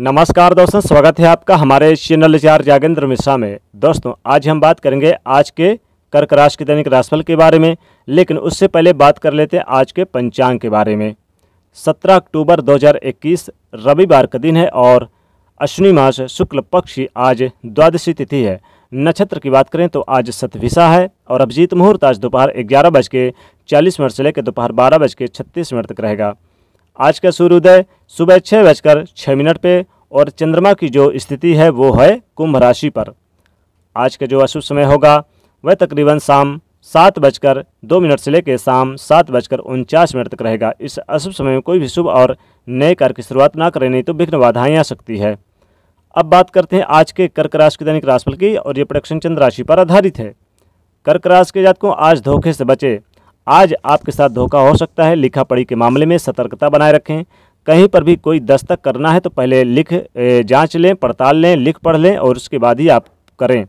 नमस्कार दोस्तों स्वागत है आपका हमारे चैनल चार जागेंद्र मिश्रा में दोस्तों आज हम बात करेंगे आज के कर्क राशि के दैनिक राशिफल के बारे में लेकिन उससे पहले बात कर लेते हैं आज के पंचांग के बारे में 17 अक्टूबर 2021 रविवार का दिन है और अश्विनी मास शुक्ल पक्ष आज द्वादशी तिथि है नक्षत्र की बात करें तो आज सतभिसा है और अभिजीत मुहूर्त आज दोपहर ग्यारह बज के चालीस मिनट से लेकर दोपहर बारह बज के छत्तीस मिनट तक रहेगा आज का सूर्योदय सुबह छः बजकर छः मिनट पे और चंद्रमा की जो स्थिति है वो है कुंभ राशि पर आज का जो अशुभ समय होगा वह तकरीबन शाम सात बजकर दो मिनट से लेकर शाम सात बजकर उनचास मिनट तक रहेगा इस अशुभ समय में कोई भी शुभ और नए कार्य की शुरुआत ना करें नहीं तो विघ्न बाधाएँ आ सकती है अब बात करते हैं आज के कर्क राशि के दैनिक राशिफल की और ये प्रोडक्शन चंद्र राशि पर आधारित है कर्क राशि के जातकों आज धोखे से बचे आज आपके साथ धोखा हो सकता है लिखा पढ़ी के मामले में सतर्कता बनाए रखें कहीं पर भी कोई दस्तक करना है तो पहले लिख जांच लें पड़ताल लें लिख पढ़ लें और उसके बाद ही आप करें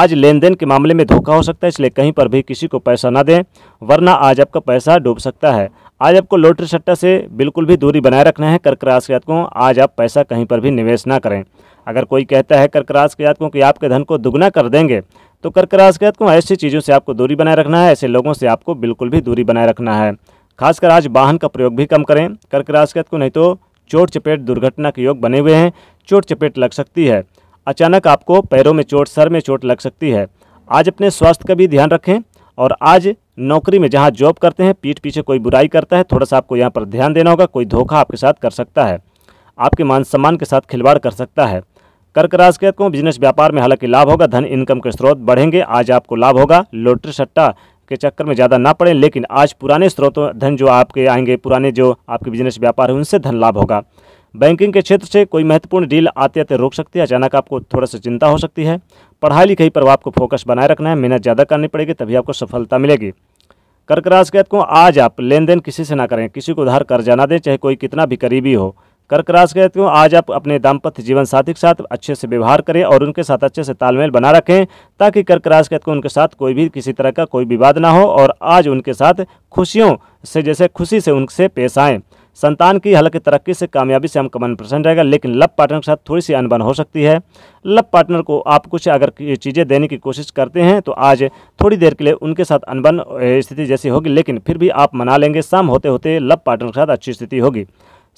आज लेन देन के मामले में धोखा हो सकता है इसलिए कहीं पर भी किसी को पैसा ना दें वरना आज आपका पैसा डूब सकता है आज आपको लोटरी सट्टा से बिल्कुल भी दूरी बनाए रखना है कर्क राशि जातकों आज आप पैसा कहीं पर भी निवेश ना करें अगर कोई कहता है कर्क राशि के जातकों कि आपके धन को दुगना कर देंगे तो कर्क राशि के को ऐसी चीज़ों से आपको दूरी बनाए रखना है ऐसे लोगों से आपको बिल्कुल भी दूरी बनाए रखना है खासकर आज वाहन का प्रयोग भी कम करें कर्क राशि को नहीं तो चोट चपेट दुर्घटना के योग बने हुए हैं चोट चपेट लग सकती है अचानक आपको पैरों में चोट सर में चोट लग सकती है आज अपने स्वास्थ्य का भी ध्यान रखें और आज नौकरी में जहाँ जॉब करते हैं पीठ पीछे कोई बुराई करता है थोड़ा सा आपको यहाँ पर ध्यान देना होगा कोई धोखा आपके साथ कर सकता है आपके मान सम्मान के साथ खिलवाड़ कर सकता है कर्क राशि के को बिजनेस व्यापार में हालांकि लाभ होगा धन इनकम के स्रोत बढ़ेंगे आज आपको लाभ होगा लोटरी सट्टा के चक्कर में ज़्यादा ना पड़े लेकिन आज पुराने स्रोतों धन जो आपके आएंगे पुराने जो आपके बिजनेस व्यापार हैं उनसे धन लाभ होगा बैंकिंग के क्षेत्र से कोई महत्वपूर्ण डील आते आते रोक सकती है अचानक आपको थोड़ा सा चिंता हो सकती है पढ़ाई लिखाई पर आपको फोकस बनाए रखना है मेहनत ज़्यादा करनी पड़ेगी तभी आपको सफलता मिलेगी कर्क राशि के को आज आप लेन देन किसी से ना करें किसी को उधार कर जाना दें चाहे कोई कितना भी करीबी हो कर्क राशि के हो आज आप अपने दाम्पत्य जीवन साथी के साथ अच्छे से व्यवहार करें और उनके साथ अच्छे से तालमेल बना रखें ताकि कर्क राशि कहते उनके साथ कोई भी किसी तरह का कोई विवाद ना हो और आज उनके साथ खुशियों से जैसे खुशी से उनसे पेश आएँ संतान की हालांकि तरक्की से कामयाबी से हम कमन प्रसन्न रहेगा लेकिन लव पार्टनर के साथ थोड़ी सी अनबन हो सकती है लव पार्टनर को आप कुछ अगर चीज़ें देने की कोशिश करते हैं तो आज थोड़ी देर के लिए उनके साथ अनबन स्थिति जैसी होगी लेकिन फिर भी आप मना लेंगे शाम होते होते लव पार्टनर के साथ अच्छी स्थिति होगी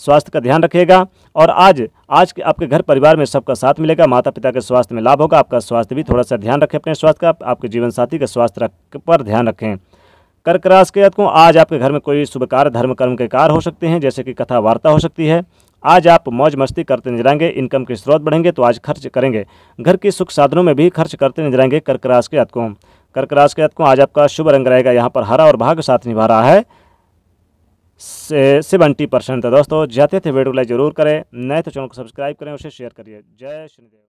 स्वास्थ्य का ध्यान रखिएगा और आज आज के आपके घर परिवार में सबका साथ मिलेगा माता पिता के स्वास्थ्य में लाभ होगा आपका स्वास्थ्य भी थोड़ा सा ध्यान रखें अपने स्वास्थ्य का आपके जीवन साथी के स्वास्थ्य पर ध्यान रखें कर्क राशि के जातकों आज आपके घर में कोई शुभ कार्य धर्म कर्म के कार्य हो सकते हैं जैसे कि कथा वार्ता हो सकती है आज आप मौज मस्ती करते नजर आएंगे इनकम के स्रोत बढ़ेंगे तो आज खर्च करेंगे घर के सुख साधनों में भी खर्च करते आएंगे कर्क राशि के जातकों कर्क राशि के जातकों आज आपका शुभ रंग रहेगा यहाँ पर हरा और भाग साथ निभा रहा है सेवेंटी परसेंट है दोस्तों जाते थे वीडियो को लाइक जरूर करें नए तो चैनल को सब्सक्राइब करें उसे शेयर करिए जय श्रीदेव